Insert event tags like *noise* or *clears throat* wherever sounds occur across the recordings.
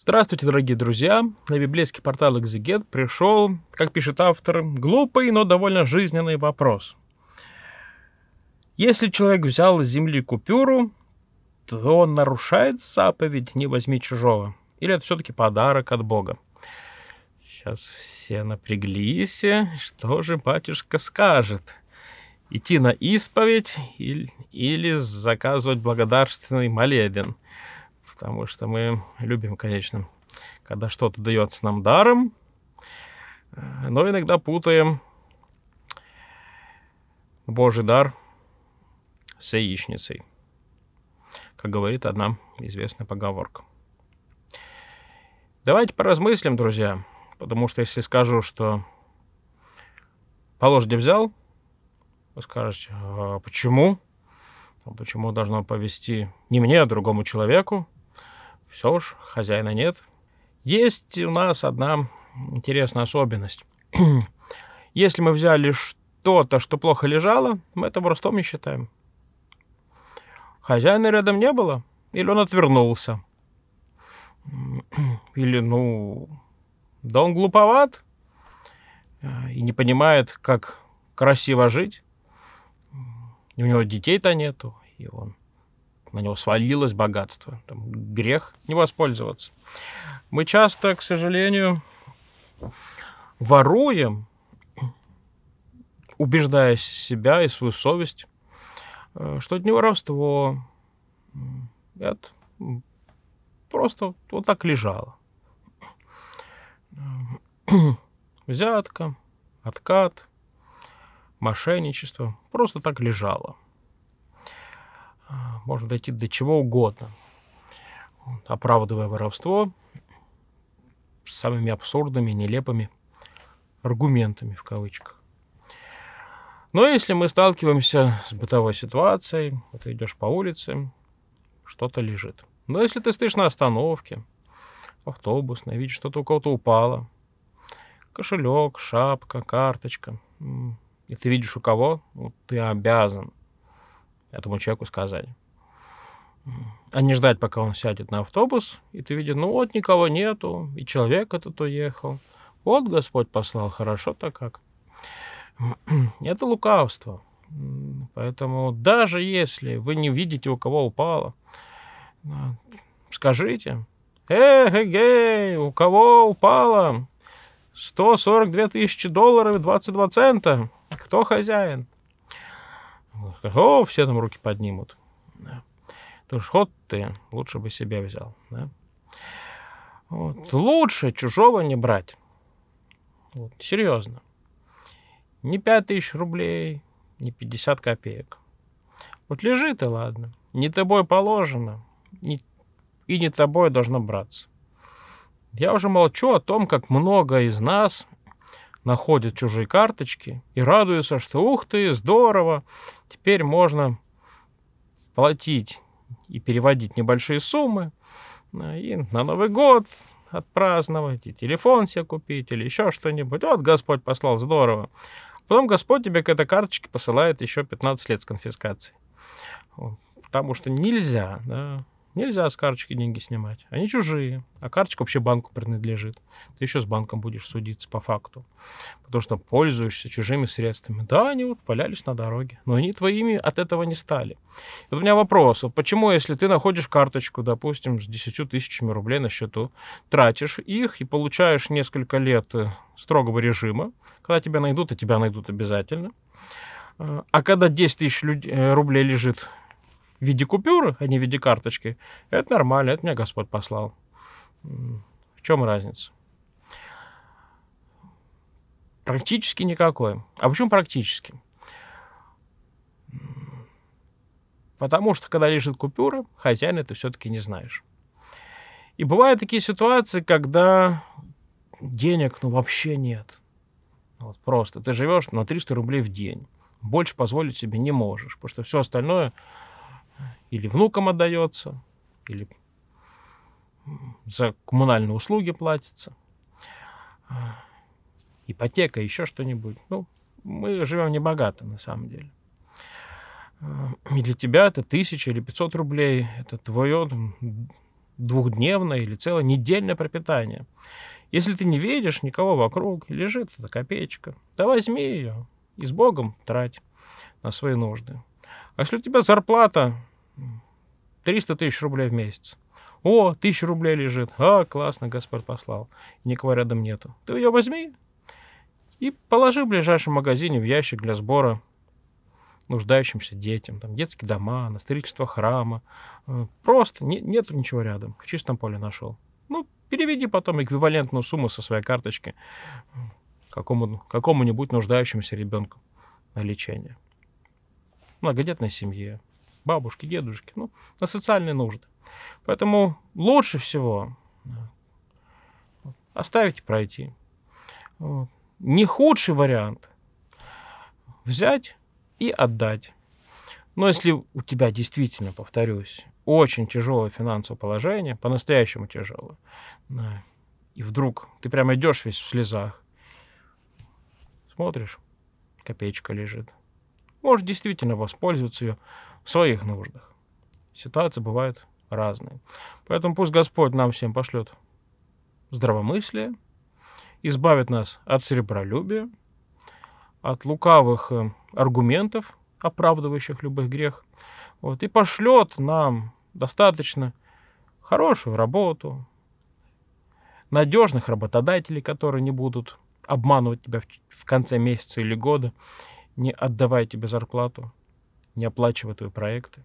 Здравствуйте, дорогие друзья! На библейский портал Exeget пришел, как пишет автор, глупый, но довольно жизненный вопрос. Если человек взял из земли купюру, то он нарушает заповедь «не возьми чужого» или это все-таки подарок от Бога? Сейчас все напряглись, что же батюшка скажет? Идти на исповедь или, или заказывать благодарственный молебен – потому что мы любим, конечно, когда что-то дается нам даром, э, но иногда путаем Божий дар с яичницей, как говорит одна известная поговорка. Давайте поразмыслим, друзья, потому что если скажу, что по лошади взял, вы скажете, а почему? Почему должно повести не мне, а другому человеку? Все уж, хозяина нет. Есть у нас одна интересная особенность. *clears throat* Если мы взяли что-то, что плохо лежало, мы это воровством не считаем. Хозяина рядом не было, или он отвернулся. *clears throat* Или, ну, да он глуповат э, и не понимает, как красиво жить. у него детей-то нету, и он на него свалилось богатство. Там, грех не воспользоваться. Мы часто, к сожалению, воруем, убеждая себя и свою совесть, э, что это не воровство, это просто вот так лежало. Э, *clears throat* взятка, откат, мошенничество просто так лежало – можно дойти до чего угодно, оправдывая воровство самыми абсурдными, нелепыми аргументами в кавычках. Но ну, если мы сталкиваемся с бытовой ситуацией, вот ты идешь по улице, что-то лежит. Но если ты стоишь на остановке, автобусной, видишь, что-то у кого-то упало, кошелек, шапка, карточка, и ты видишь у кого, вот ты обязан этому человеку сказать а не ждать, пока он сядет на автобус, и ты видишь, ну вот никого нету, и человек этот уехал. Вот Господь послал, хорошо-то как. *clears throat* Это лукавство. Поэтому даже если вы не видите, у кого упало, скажите, эх, эгей, у кого упало 142 тысячи долларов и 22 цента, кто хозяин? О, все там руки поднимут. Да. То ж ход ты, лучше бы себя взял. Да? Вот. Лучше чужого не брать. Вот. Серьезно. Не 5 тысяч рублей, не 50 копеек. Вот лежит и ладно. Не тобой положено, не, и не тобой должно браться. Я уже молчу о том, как много из нас находят чужие карточки и радуются, что ух ты, здорово, теперь можно платить и переводить небольшие суммы, а, и на Новый год отпраздновать, и телефон себе купить, или еще что-нибудь. Вот Господь послал, здорово. Потом Господь тебе к этой карточке посылает еще 15 лет с конфискацией. Потому что нельзя, да, Нельзя с карточки деньги снимать. Они чужие, а карточка вообще банку принадлежит. Ты еще с банком будешь судиться по факту, потому что пользуешься чужими средствами. Да, они вот валялись на дороге, но они твоими от этого не стали. Вот у меня вопрос, вот почему, если ты находишь карточку, допустим, с 10 тысячами рублей на счету, тратишь их и получаешь несколько лет э, строгого режима, когда тебя найдут, и тебя найдут обязательно, э, а когда 10 тысяч э, рублей лежит в виде купюры, а не в виде карточки, это нормально, это меня Господь послал. В чем разница? Практически никакой. А почему практически? Потому что, когда лежит купюра, хозяин это все-таки не знаешь. И бывают такие ситуации, когда денег ну вообще нет. Вот просто ты живешь на 300 рублей в день. Больше позволить себе не можешь, потому что все остальное или внукам отдается, или за коммунальные услуги платится, а, ипотека, еще что-нибудь. Ну, мы живем небогато на самом деле. А, и для тебя это тысяча или пятьсот рублей, это твое двухдневное или целое недельное пропитание. Если ты не видишь никого вокруг, лежит эта копеечка, да возьми ее и с Богом трать на свои нужды. А если у тебя зарплата 300 тысяч рублей в месяц. О, тысяча рублей лежит. А, классно, Господь послал. Никого рядом нету. Ты ее возьми и положи в ближайшем магазине в ящик для сбора нуждающимся детям. Там детские дома, на строительство храма. Э, просто не, нету ничего рядом. В чистом поле нашел. Ну, переведи потом эквивалентную сумму со своей карточки э, какому, какому-нибудь нуждающемуся ребенку на лечение. Многодетной семье, бабушки, дедушки, ну, на социальные нужды. Поэтому лучше всего э, оставить и пройти. Вот. Не худший вариант взять и отдать. Но если у тебя действительно, повторюсь, очень тяжелое финансовое положение, по-настоящему тяжелое, да, э, и вдруг ты прямо идешь весь в слезах, смотришь, копеечка лежит. Можешь действительно воспользоваться ее, своих нуждах. Ситуации бывают разные. Поэтому пусть Господь нам всем пошлет здравомыслие, избавит нас от серебролюбия, от лукавых э, аргументов, оправдывающих любых грех, вот, и пошлет нам достаточно хорошую работу, надежных работодателей, которые не будут обманывать тебя в конце месяца или года, не отдавая тебе зарплату не оплачивает твои проекты.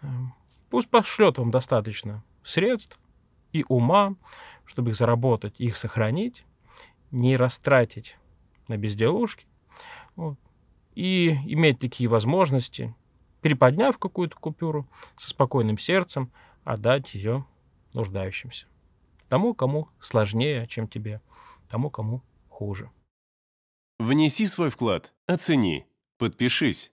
Эм, пусть пошлет вам достаточно средств и ума, чтобы их заработать, их сохранить, не растратить на безделушки. Вот. И иметь такие возможности, переподняв какую-то купюру, со спокойным сердцем отдать ее нуждающимся. Тому, кому сложнее, чем тебе, тому, кому хуже. Внеси свой вклад, оцени, подпишись